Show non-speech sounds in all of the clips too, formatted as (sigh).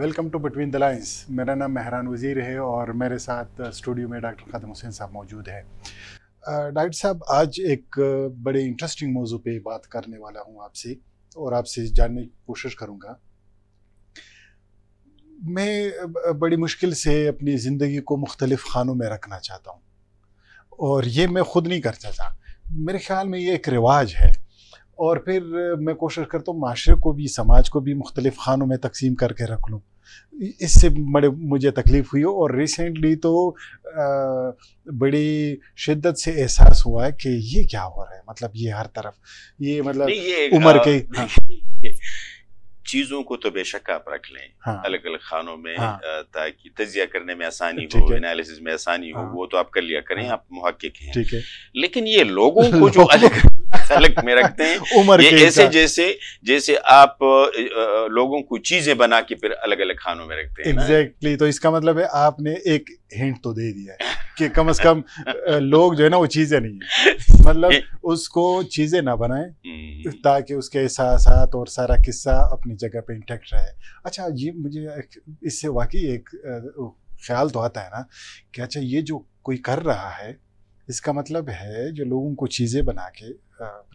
Welcome to between the lines मेरा नाम मेहरान वज़ीर है और मेरे साथ स्टूडियो uh, में डॉक्टर ख़दम हुसैन साहब मौजूद है डॉक्टर uh, साहब आज एक uh, बड़े इंटरेस्टिंग मौजू पे बात करने वाला हूँ आपसे और आपसे जानने की कोशिश करूँगा मैं बड़ी मुश्किल से अपनी ज़िंदगी को मुख्तलिफ़ खानों में रखना चाहता हूँ और ये मैं ख़ुद नहीं करता था मेरे ख्याल में ये एक रिवाज है और फिर मैं कोशिश करता हूँ माशरे को भी समाज को भी मुख्तलिफ़ खानों में तकसीम करके रख लूँ इससे बड़े मुझे तकलीफ़ हुई और रिसेंटली तो आ, बड़ी शिद्दत से एहसास हुआ है कि ये क्या हो रहा है मतलब ये हर तरफ ये मतलब उम्र के हाँ।, हाँ। चीज़ों को तो बेशक आप रख लें हाँ, अलग अलग खानों में हाँ, ताकि तजिया करने में आसानी हो एनालिसिस में आसानी हाँ, हो वो तो आप कर लिया करें हाँ। आप मुहक्क हैं लेकिन ये लोगों (laughs) को जो अलग अलग में रखते हैं (laughs) उम्र ये ऐसे जैसे जैसे आप लोगों को चीजें बना के फिर अलग अलग खानों में रखते हैं एग्जैक्टली तो इसका मतलब है आपने एक हिंट तो दे दिया है कि कम से कम (laughs) लोग जो है ना वो चीजें नहीं है (laughs) मतलब उसको चीजें ना बनाए हम्म। ताकि उसके एहसास और सारा किस्सा अपनी जगह पे इंटेक्ट रहे अच्छा ये मुझे इससे वाकई एक ख्याल तो आता है ना कि अच्छा ये जो कोई कर रहा है इसका मतलब है जो लोगों को चीज़ें बना के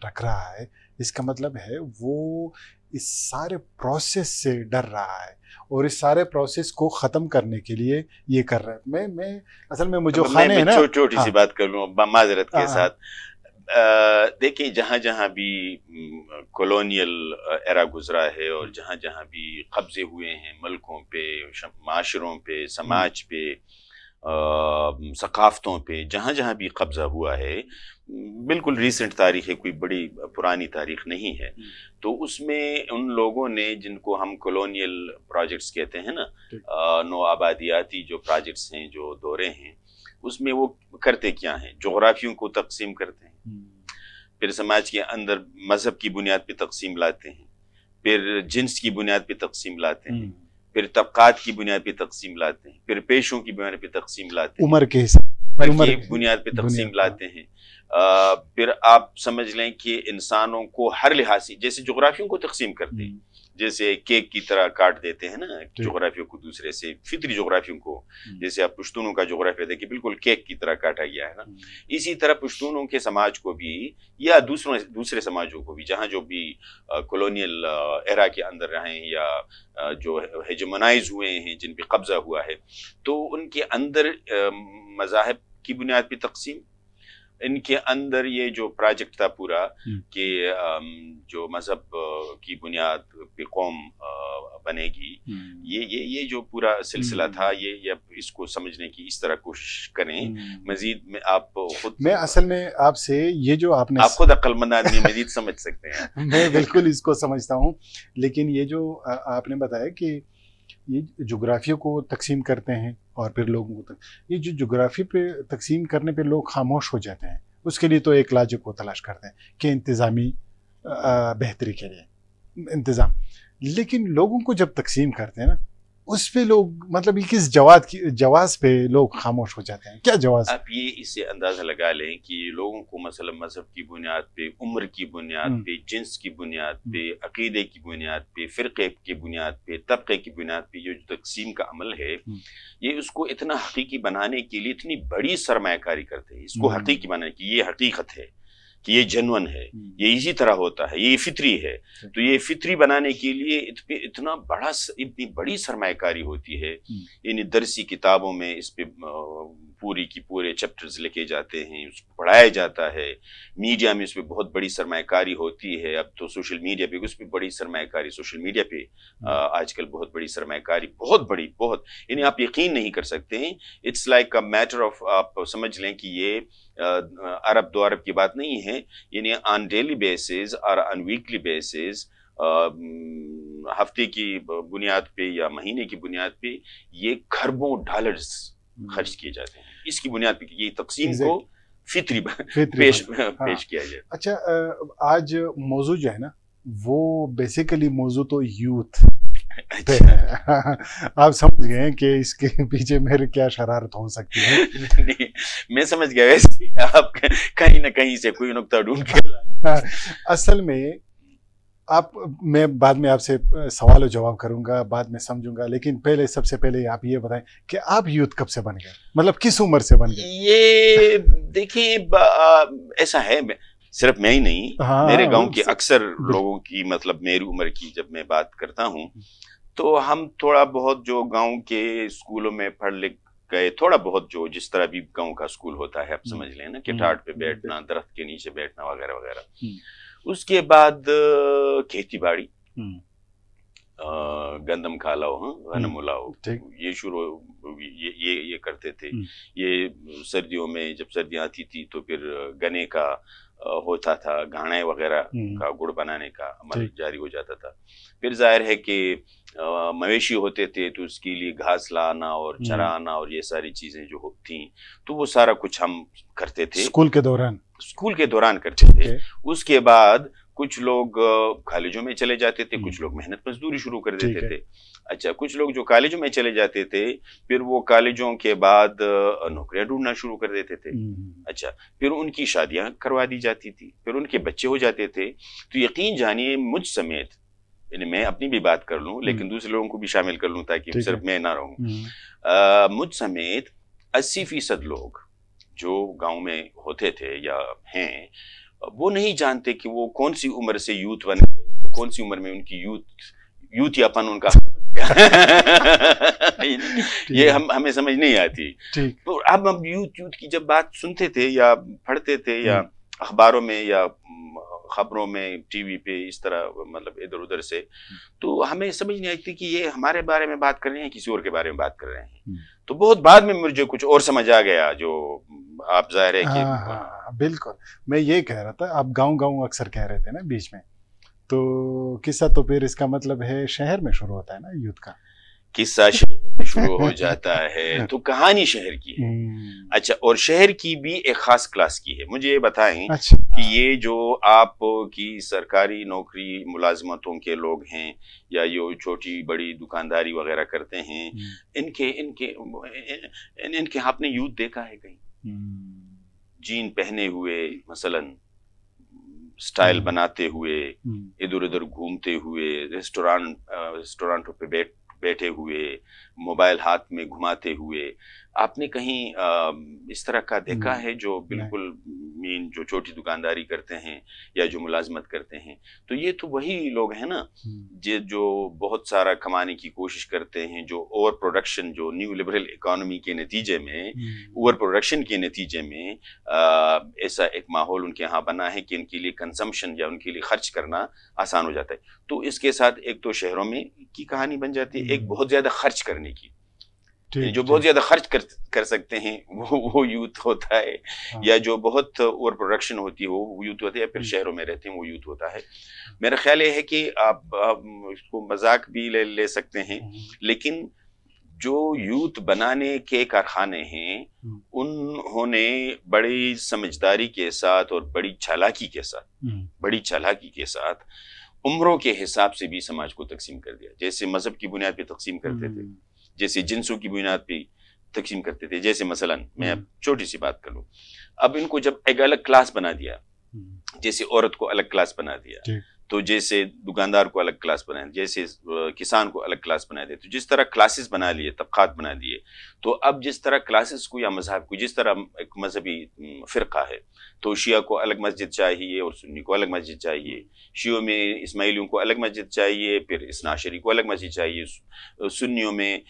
रख रहा है इसका मतलब है वो इस सारे प्रोसेस से डर रहा है और इस सारे प्रोसेस को ख़त्म करने के लिए ये कर रहा है मैं मैं असल में मुझे तो खाने मैं, ना छोटी सी हाँ। बात कर लू माजरत के हाँ, हाँ। साथ देखिए जहां जहाँ भी कॉलोनियल एरा गुजरा है और जहां जहां भी कब्ज़े हुए हैं मुल्कों पे माशरों पे समाज हम्म। पे सकाफ़तों पे जहाँ जहाँ भी कब्ज़ा हुआ है बिल्कुल रीसेंट तारीख है कोई बड़ी पुरानी तारीख नहीं है हम्म। तो उसमें उन लोगों ने जिनको हम कॉलोनियल प्रोजेक्ट्स कहते हैं ना नो आबादियाती जो प्रोजेक्ट्स हैं जो दौरे हैं उसमें वो करते क्या हैं जोग्राफियों को तकसीम करते हैं हम्म। फिर समाज के अंदर मज़हब की बुनियाद पर तकसीम लाते हैं फिर जिन्स की बुनियाद पर तकसीम लाते हैं हम्म। फिर तबक़ात की बुनियाद पर तकसीम लाते हैं फिर पेशों की बुनियाद पर तकसीम लाते हैं उम्र के हिसाब बुनियाद पर तकसीम लाते हैं फिर आप समझ लें कि इंसानों को हर लिहाज से जैसे जोग्राफियों को तकसीम करते हैं हम्म। जैसे केक की तरह काट देते हैं ना जोग्राफियों को दूसरे से फितरी जोग्राफियों को हम्म। जैसे आप पुश्तूनों का जोग्राफिया देखिए बिल्कुल केक की तरह काटा गया है ना हम्म। इसी तरह पुश्तूनों के समाज को भी या दूसरों दूसरे समाजों को भी जहाँ जो भी कॉलोनियल एरा के अंदर रहे या जो हेजमनाइज हुए हैं जिन पर कब्जा हुआ है तो उनके अंदर मजाहब की बुनियाद पर तकसीम इनके अंदर ये जो प्रोजेक्ट था पूरा हम्म। कि जो मजहब की बुनियाद पे कौम बनेगी हम्म। ये ये ये जो पूरा सिलसिला हम्म। था ये ये इसको समझने की इस तरह कोशिश करें मजीद में आप खुद मैं असल में आपसे ये जो आपने आप खुद अक्लमंद आदमी (laughs) मजीद समझ सकते हैं मैं बिल्कुल इसको समझता हूँ लेकिन ये जो आपने बताया कि ये जोग्राफियों को तकसीम करते हैं और फिर लोगों को तक ये जो जोग्राफी पे तकसीम करने पे लोग खामोश हो जाते हैं उसके लिए तो एक लाजिक को तलाश करते हैं कि इंतज़ामी बेहतरी के लिए इंतज़ाम लेकिन लोगों को जब तकसीम करते हैं ना उस पे लोग मतलब किस जवाब की जवाब पे लोग खामोश हो जाते हैं क्या जवाब आप ये इससे अंदाज़ा लगा लें कि लोगों को मसल मजहब की बुनियाद पे उम्र की बुनियाद हम्म। पे जिन्स की बुनियाद हम्म। पे अकीदे की बुनियाद पे फ़िरक़े की बुनियाद पे तबके की बुनियाद पे ये जो तकसीम का अमल है हम्म। ये उसको इतना हकीकी बनाने के लिए इतनी बड़ी सरमाकारी करते हैं इसको हकीकी बनाने की ये हकीकत है कि ये जनवन है हम्म। ये इसी तरह होता है ये फितरी है अच्छा। तो ये फितरी बनाने के लिए इत, इतना बड़ा इतनी बड़ी सरमाकारी होती है इन हम्म। दरसी किताबों में इस पे पूरी की पूरे चैप्टर्स लिखे जाते हैं उसको पढ़ाया जाता है मीडिया में उस पर बहुत बड़ी सरमाकारी होती है अब तो सोशल मीडिया पे उस पर बड़ी सरमाकारी सोशल मीडिया पे हम्म। आजकल बहुत बड़ी सरमाकारी बहुत बड़ी बहुत यानी आप यकीन नहीं कर सकते हैं it's like a matter of आप समझ लें कि ये अरब दो अरब की बात नहीं है यानी ऑन डेली बेसिस और ऑन वीकली बेसिस हफ्ते की बुनियाद पे या महीने की बुनियाद पे ये खरबों डॉलर्स हम्म। खर्च किए जाते हैं इसकी बुनियाद पर ये तकसीम को फितरी, फितरी पेश हाँ। पेश किया जाए अच्छा आज मौजू जो है ना वो बेसिकली मौजू तो यूथ अच्छा। (laughs) आप समझ गए कि इसके पीछे मेरे क्या शरारत हो सकती है (laughs) मैं समझ गया वैसे आप कहीं ना कहीं से कोई नुकता ढूंढ के (laughs) असल में आप मैं बाद में आपसे सवाल और जवाब करूंगा बाद में समझूंगा लेकिन पहले सबसे पहले आप ये बताएं कि आप यूथ कब से बन गए मतलब किस उम्र से बन गए ये देखिए ऐसा है सिर्फ मैं ही नहीं हाँ, मेरे गांव के अक्सर लोगों की मतलब मेरी उम्र की जब मैं बात करता हूँ तो हम थोड़ा बहुत जो गांव के स्कूलों में पढ़ लिख गए थोड़ा बहुत जो जिस तरह भी गांव का स्कूल होता है आप हम्म। समझ लेना के कि हम्म। पे हम्म। बैठना दरख्त के नीचे बैठना वगैरह वगैरह उसके बाद खेती बाड़ी हम्म। गंदम खा लाओ गनम हाँ, हम्म। उलाओ ये शुरू ये ये ये करते थे हम्म। ये सर्दियों में जब सर्दियां आती थी तो फिर गने का होता था घाणे वगैरह का गुड़ बनाने का अमल जारी हो जाता था फिर जाहिर है कि मवेशी होते थे तो उसके लिए घास लाना और हम्म। चराना और ये सारी चीज़ें जो थी तो वो सारा कुछ हम करते थे स्कूल के दौरान स्कूल के दौरान करते थे उसके बाद कुछ लोग कॉलेजों में चले जाते थे कुछ हम्म। लोग मेहनत मजदूरी शुरू कर देते थे अच्छा कुछ लोग जो कॉलेजों में चले जाते थे फिर वो कॉलेजों के बाद नौकरियां ढूंढना शुरू कर देते थे हम्म, अच्छा फिर उनकी शादियां करवा दी जाती थी फिर उनके बच्चे हो जाते थे तो यकीन जानिए मुझ समेत यानी मैं अपनी भी बात कर लूँ हम्म। लेकिन दूसरे लोगों को भी शामिल कर लूँ ताकि सिर्फ मैं ना रहूँ हम्म। मुझ समेत अस्सी फीसद लोग जो गांव में होते थे या हैं वो नहीं जानते कि वो कौन सी उम्र से यूथ बन गए कौन सी उम्र में उनकी यूथ यूथ यापन उनका (laughs) ये हम हमें समझ नहीं आती तो अब हम यूथ यूथ की जब बात सुनते थे या पढ़ते थे या हम्म। अखबारों में या खबरों में टीवी पे इस तरह मतलब इधर उधर से हम्म। तो हमें समझ नहीं आती कि ये हमारे बारे में बात कर रहे हैं किसी और के बारे में बात कर रहे हैं हम्म। तो बहुत बाद में मुझे कुछ और समझ आ गया जो आप जाहिर है कि हाँ, हाँ, हाँ बिल्कुल मैं ये कह रहा था आप गाँव गाँव अक्सर कह रहे थे ना बीच में तो किस्सा तो फिर इसका मतलब है शहर में शुरू होता है ना युद्ध का किस्सा शुरू हो (laughs) जाता है तो कहानी शहर की है हम्म। अच्छा और शहर की भी एक खास क्लास की है मुझे ये बताएं अच्छा। कि ये जो आप की सरकारी नौकरी मुलाजमतों के लोग हैं या ये छोटी बड़ी दुकानदारी वगैरह करते हैं हम्म। इनके इनके इन, इनके आपने यूथ देखा है कहीं हम्म। जीन पहने हुए मसलन स्टाइल बनाते हुए इधर उधर घूमते हुए रेस्टोरेंट रेस्टोरेंटों पे बैठ बैठे हुए मोबाइल हाथ में घुमाते हुए आपने कहीं इस तरह का देखा है जो बिल्कुल मुलाजमीन जो छोटी दुकानदारी करते हैं या जो मुलाजमत करते हैं तो ये तो वही लोग हैं ना हम्म। जे जो बहुत सारा कमाने की कोशिश करते हैं जो ओवर प्रोडक्शन जो न्यू लिबरल इकानमी के नतीजे में हम्म। ओवर प्रोडक्शन के नतीजे में ऐसा एक माहौल उनके यहाँ बना है कि उनके लिए कंजम्पशन या उनके लिए खर्च करना आसान हो जाता है तो इसके साथ एक तो शहरों में की कहानी बन जाती है एक हम्म। बहुत ज़्यादा खर्च करने की जो बहुत ज्यादा खर्च कर कर सकते हैं (laughs) वो वो यूथ होता है हाँ। या जो बहुत ओवर प्रोडक्शन होती है वो यूथ होता है या फिर शहरों में रहते हैं वो यूथ होता है मेरा ख्याल ये है कि आप, आप इसको मजाक भी ले, ले सकते हैं हाँ। लेकिन जो यूथ बनाने के कारखाने हैं हाँ। उन्होंने बड़ी समझदारी के साथ और बड़ी चालाकी के साथ हाँ। बड़ी चालाकी के साथ उम्रों के हिसाब से भी समाज को तकसीम कर दिया जैसे मजहब की बुनियाद पर तकसीम करते थे जैसे जिनसों की बुनियाद पर तकसीम करते थे जैसे मसलन मैं हम्म। अब छोटी सी बात करूँ अब इनको जब एक अलग क्लास बना दिया हम्म। जैसे औरत को अलग क्लास बना दिया तो जैसे दुकानदार को अलग क्लास बनाए जैसे किसान को अलग क्लास बनाए दे तो जिस तरह क्लासेस बना लिए तबकात बना दिए तो अब जिस तरह क्लासेस को या मजहब को जिस तरह एक मजहबी फ़िरका है तो शिया को अलग मस्जिद चाहिए और सुन्नी को अलग मस्जिद चाहिए शियों में इसमाइलियों को अलग मस्जिद चाहिए फिर इसनाशरी को अलग मस्जिद चाहिए सुन्नियों में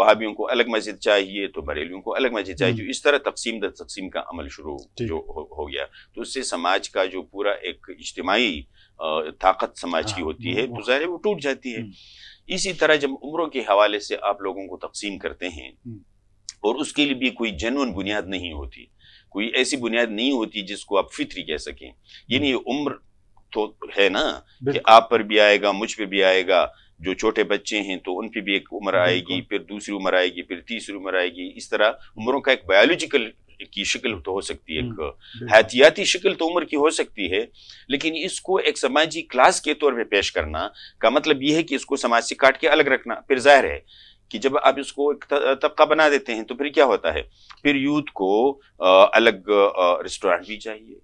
वहाबियों को अलग मस्जिद चाहिए तो बरेलियों को अलग मस्जिद चाहिए हम्म। तो इस तरह तकसीम दर तकसीम का अमल शुरू जो हो गया तो उससे समाज का जो पूरा एक इज्तमाही ताकत समाज की हाँ, होती है तो ज़ाहिर वो टूट जाती है हम्म। इसी तरह जब उम्रों के हवाले से आप लोगों को तकसीम करते हैं हम्म। और उसके लिए भी कोई जनवन बुनियाद नहीं होती कोई ऐसी बुनियाद नहीं होती जिसको आप फित्री कह सकें यानी उम्र तो है ना कि आप पर भी आएगा मुझ पर भी आएगा जो छोटे बच्चे हैं तो उन पर भी एक उम्र आएगी फिर दूसरी उम्र आएगी फिर तीसरी उम्र आएगी इस तरह उम्रों का एक बायोलॉजिकल की शक्ल तो हो सकती है हम्म, एक हैतियाती शक्ल तो उम्र की हो सकती है लेकिन इसको एक समाजी क्लास के तौर पे पेश करना का मतलब यह है कि इसको समाज से काट के अलग रखना फिर जाहिर है कि जब आप इसको एक तबका बना देते हैं तो फिर क्या होता है फिर यूथ को अलग रेस्टोरेंट भी चाहिए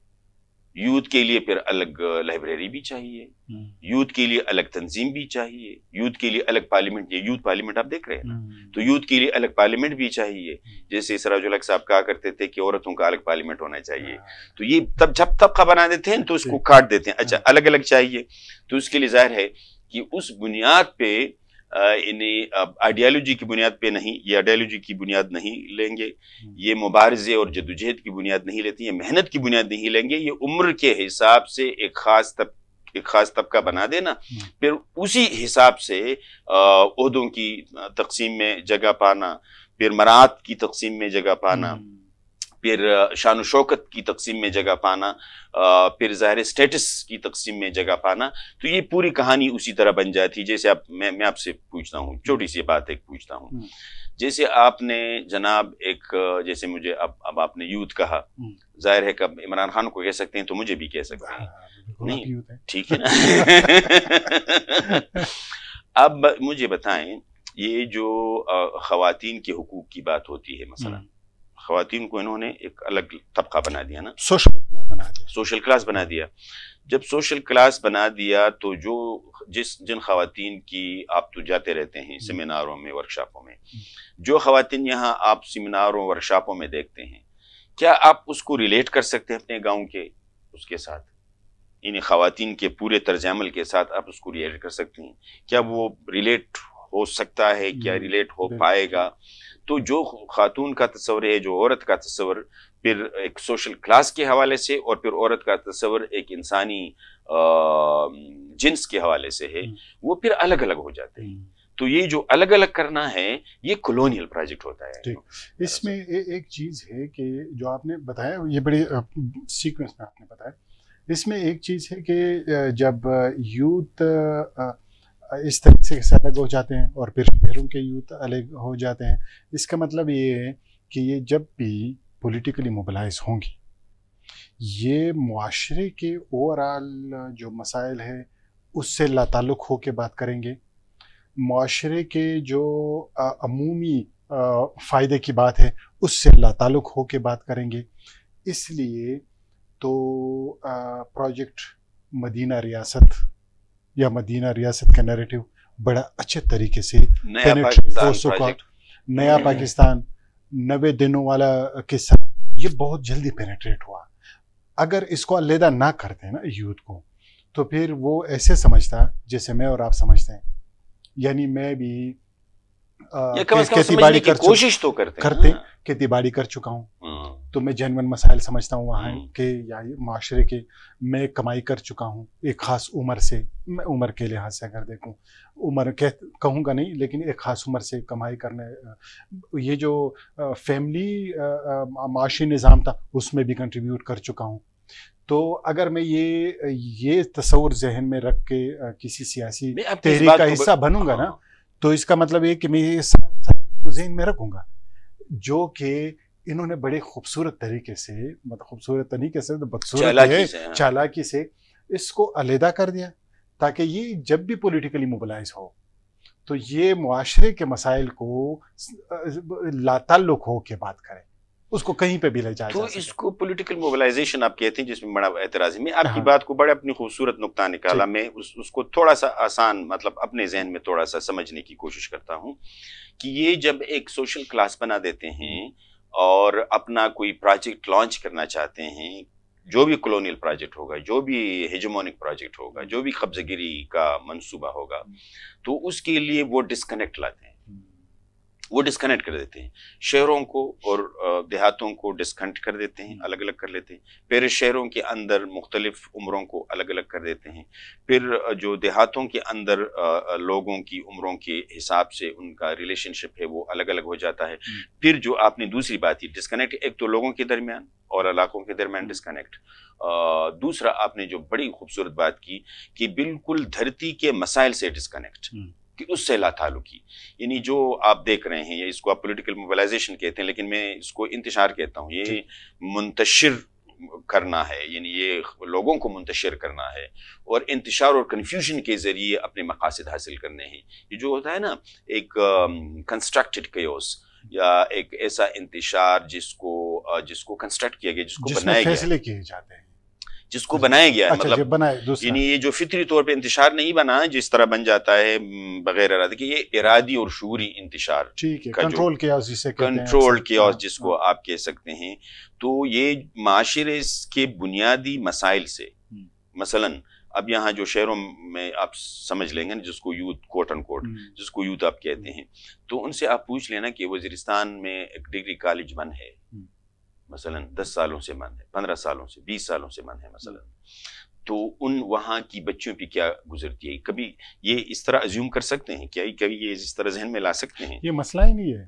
यूथ के लिए फिर अलग लाइब्रेरी भी चाहिए हम्म। यूथ के लिए अलग तंजीम भी चाहिए यूथ के लिए अलग पार्लियामेंट ये यूथ पार्लियामेंट आप देख रहे हैं ना हम्म। तो यूथ के लिए अलग पार्लियामेंट भी चाहिए हम्म। जैसे सराजुल साहब कहा करते थे कि औरतों का अलग पार्लियामेंट होना चाहिए हाँ। तो ये तब जब तब का बना देते हैं तो उसको काट देते हैं अच्छा हाँ। अलग अलग चाहिए तो उसके लिए जाहिर है कि उस बुनियाद पर इन्हें आइडियालॉजी की बुनियाद पे नहीं ये आइडियालॉजी की बुनियाद नहीं लेंगे हम्म। ये मुबारजे और जदोजहद की बुनियाद नहीं लेती ये मेहनत की बुनियाद नहीं लेंगे ये उम्र के हिसाब से एक ख़ास तब एक ख़ास तबका बना देना हम्म। फिर उसी हिसाब से अहदों की तकसीम में जगह पाना फिर मरात की तकसीम में जगह पाना हम्म। फिर शान शौकत की तकसीम में जगह पाना फिर ज़ाहिर स्टेटस की तकसीम में जगह पाना तो ये पूरी कहानी उसी तरह बन जाती जैसे आप मैं मैं आपसे पूछता हूँ छोटी सी बात एक पूछता हूँ हम्म। जैसे आपने जनाब एक जैसे मुझे अब अब आपने यूथ कहा हम्म। जाहिर है कब इमरान खान को कह सकते हैं तो मुझे भी कह सकते हैं हाँ, नहीं ठीक है ना (laughs) अब मुझे बताएं ये जो खातन के हकूक़ की बात होती है हम्म। मसला खातन को इन्होंने एक अलग तबका बना दिया ना सोशल बना दिया सोशल क्लास बना दिया जब सोशल क्लास बना दिया तो जो जिस जिन खातन की आप तो जाते रहते हैं सेमिनारों में वर्कशॉपों में जो खातन यहाँ आप सेमिनारों वर्कशॉपों में देखते हैं क्या आप उसको रिलेट कर सकते हैं अपने गाँव के उसके साथ इन खातन के पूरे तर्जामल के साथ आप उसको रिलेट कर सकते हैं क्या वो रिलेट हो सकता है क्या रिलेट हम्म, हो पाएगा तो जो खातून का तस्वर है जो औरत का तस्वर फिर एक सोशल क्लास के हवाले से और फिर औरत का तस्वर एक इंसानी जिन्स के हवाले से है हम्म। वो फिर अलग अलग हो जाते हैं हम्म। तो ये जो अलग अलग करना है ये कॉलोनियल प्रोजेक्ट होता है तो इसमें एक चीज़ है कि जो आपने बताया ये बड़े सीक्वेंस में आपने बताया इसमें एक चीज़ है कि जब यूथ इस तरीके से अलग हो जाते हैं और फिर शहरों के यूथ अलग हो जाते हैं इसका मतलब ये है कि ये जब भी पॉलिटिकली मोबलाइज होंगी ये माशरे के ओवरऑल जो मसाइल है उससे लाताल्लुक़ हो के बात करेंगे माशरे के जो अमूमी फ़ायदे की बात है उससे लाताल्लुक़ हो के बात करेंगे इसलिए तो प्रोजेक्ट मदीना रियासत या मदीना रियासत का नैरेटिव बड़ा अच्छे तरीके से नया पाकिस्तान नबे हम्म। दिनों वाला किस्सा ये बहुत जल्दी पेनेट्रेट हुआ अगर इसको अलहदा ना करते ना यूथ को तो फिर वो ऐसे समझता जैसे मैं और आप समझते हैं यानी मैं भी खेती बाड़ी कर कोशिश तो करते करते खेती हाँ। बाड़ी कर चुका हूँ हाँ। तो मैं जैन मसाइल समझता हूँ वहाँ हाँ। के या माशरे के मैं कमाई कर चुका हूँ एक ख़ास उम्र से मैं उम्र के लिहाज से अगर देखूँ उम्र कह कहूँगा नहीं लेकिन एक ख़ास उम्र से कमाई करने ये जो फैमिली माशी निज़ाम था उसमें भी कंट्रीब्यूट कर चुका हूँ तो अगर मैं ये ये तस्वर जहन में रख के किसी सियासी तहरीक का हिस्सा बनूंगा ना तो इसका मतलब ये कि मैं ये जहन में रखूँगा जो कि इन्होंने बड़े खूबसूरत तरीके से मतलब खूबसूरत तरीके से तो बदसूरत चालाकी से, हाँ। चालाकी से इसको अलहदा कर दिया ताकि ये जब भी पॉलिटिकली मोबलाइज हो तो ये माशरे के मसाइल को लाताल्लुक हो के बात करें उसको कहीं पे भी ले जाए तो जा इसको पॉलिटिकल मोबिलाइजेशन आप कहते हैं जिसमें बड़ा एतराजी में आपकी हाँ। बात को बड़े अपनी खूबसूरत नुकता निकाला मैं उस, उसको थोड़ा सा आसान मतलब अपने जहन में थोड़ा सा समझने की कोशिश करता हूँ कि ये जब एक सोशल क्लास बना देते हैं और अपना कोई प्रोजेक्ट लॉन्च करना चाहते हैं जो भी कॉलोनियल प्रोजेक्ट होगा जो भी हेजमोनिक प्रोजेक्ट होगा जो भी कब्जगिरी का मनसूबा होगा तो उसके लिए वो डिस्कनेक्ट लाते हैं वो डिस्कनेक्ट कर देते हैं शहरों को और देहातों को डिस्कनेक्ट कर देते हैं हम्म। अलग अलग कर लेते हैं फिर शहरों के अंदर मुख्तलिफ उम्रों को अलग अलग कर देते हैं फिर जो देहातों के अंदर लोगों की उम्रों के हिसाब से उनका रिलेशनशिप है वो अलग अलग हो जाता है हम्म। फिर जो आपने दूसरी बात की डिस्कनेक्ट एक तो लोगों के दरमियान और इलाकों के दरमियान डिस्कनेक्ट हम्म। दूसरा आपने जो बड़ी खूबसूरत बात की कि बिल्कुल धरती के मसाइल से डिस्कनेक्ट कि उससे ला ताल्लुकी यानी जो आप देख रहे हैं ये इसको आप पोलिटिकल मोबालाइजेशन कहते हैं लेकिन मैं इसको इंतशार कहता हूँ ये मुंतशर करना है यानी ये लोगों को मुंतशर करना है और इंतशार और कन्फ्यूजन के ज़रिए अपने मकासद हासिल करने हैं ये जो होता है ना एक कंस्ट्रक्टेड कयोस या एक ऐसा इंतशार जिसको जिसको कंस्ट्रक्ट किया गया जिसको बनाया गया फैसले किए जाते हैं जिसको बनाया गया अच्छा, मतलब यानी ये जो फितरी तौर पे इंतशार नहीं बना जिस तरह बन जाता है बगैर इरादे के ये इरादी और शूरी इंतशार कंट्रोल के जिसे कंट्रोल के हाँ, जिसको हाँ। आप कह सकते हैं तो ये माशरे के बुनियादी मसाइल से हम्म। मसलन अब यहाँ जो शहरों में आप समझ लेंगे ना जिसको यूथ कोट एंड कोट जिसको यूथ आप कहते हैं तो उनसे आप पूछ लेना कि वजीरिस्तान में एक डिग्री कॉलेज बन है हम्म। मसलन दस सालों से मन है पंद्रह सालों से बीस सालों से मन है मसलन तो उन वहाँ की बच्चियों पे क्या गुजरती है कभी ये इस तरह अज्यूम कर सकते हैं क्या कभी ये इस तरह जहन में ला सकते हैं ये मसला ही नहीं है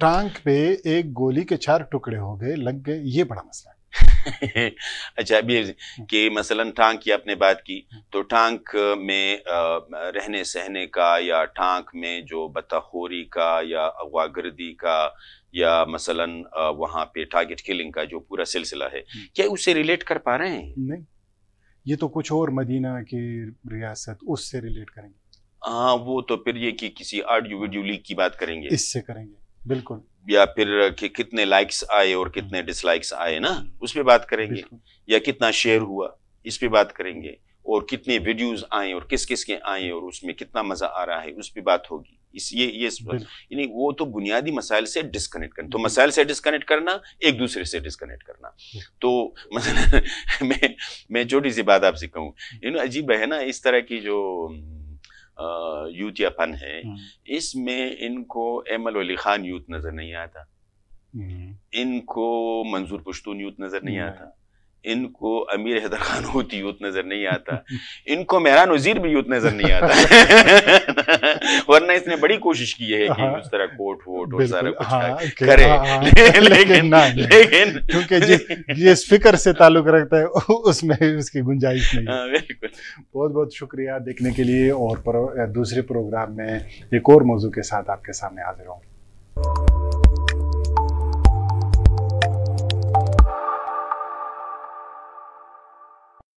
टांग पे एक गोली के चार टुकड़े हो गए लग गए ये बड़ा मसला है अच्छा अभी कि मसलन टांग की आपने बात की तो टांग में रहने सहने का या टांग में जो बताखोरी का या अगवागर्दी का या मसलन वहाँ पे टारगेट किलिंग का जो पूरा सिलसिला है हम्म। क्या उससे रिलेट कर पा रहे हैं नहीं ये तो कुछ और मदीना की रियासत उससे रिलेट करेंगे हाँ वो तो फिर ये कि किसी ऑडियो वीडियो लीक की बात करेंगे इससे करेंगे बिल्कुल या फिर कि कितने लाइक्स आए और कितने डिसलाइक्स हम्म। आए ना हम्म। उस पर बात करेंगे या कितना शेयर हुआ इस पर बात करेंगे और कितने वीडियोस आए और किस किस के आए और उसमें कितना मज़ा आ रहा है उस पर बात होगी इस ये ये यानी वो तो बुनियादी मसाइल से डिस्कनेक्ट करना तो मसाइल से डिस्कनेक्ट करना एक दूसरे से डिस्कनेक्ट करना तो मसलन मतलब (laughs) मैं मैं छोटी सी बात आपसे कहूँ यू नो अजीब है ना इस तरह की जो यूथ या फन है हाँ। इसमें इनको M L Wali Khan youth नज़र नहीं आता हम्म। इनको मंजूर पुश्तून यूथ नज़र नहीं आता इनको अमीर हैदर खान होती यूथ नज़र नहीं आता (laughs) इनको मेहरान वजीर भी यूथ नज़र नहीं आता (laughs) वरना इसने बड़ी कोशिश की है कि हाँ। उस तरह कोट वोट और सारा कुछ हाँ, करे हाँ, हाँ, लेकिन लेकिन, ना, लेकिन क्योंकि जिस फिक्र से ताल्लुक रखता है उसमें उसकी गुंजाइश नहीं हाँ, बिल्कुल बहुत बहुत शुक्रिया देखने के लिए और दूसरे प्रोग्राम में एक और मौजू के साथ आपके सामने हाजिर होंगे